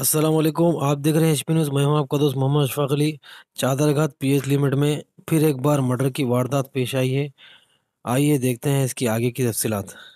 असलम आप देख रहे हैं एच न्यूज़ मैं हूं आपका दोस्त मोहम्मद अशफाक अली चादरघात एच लिमिट में फिर एक बार मर्डर की वारदात पेश आई है आइए देखते हैं इसकी आगे की तफसीत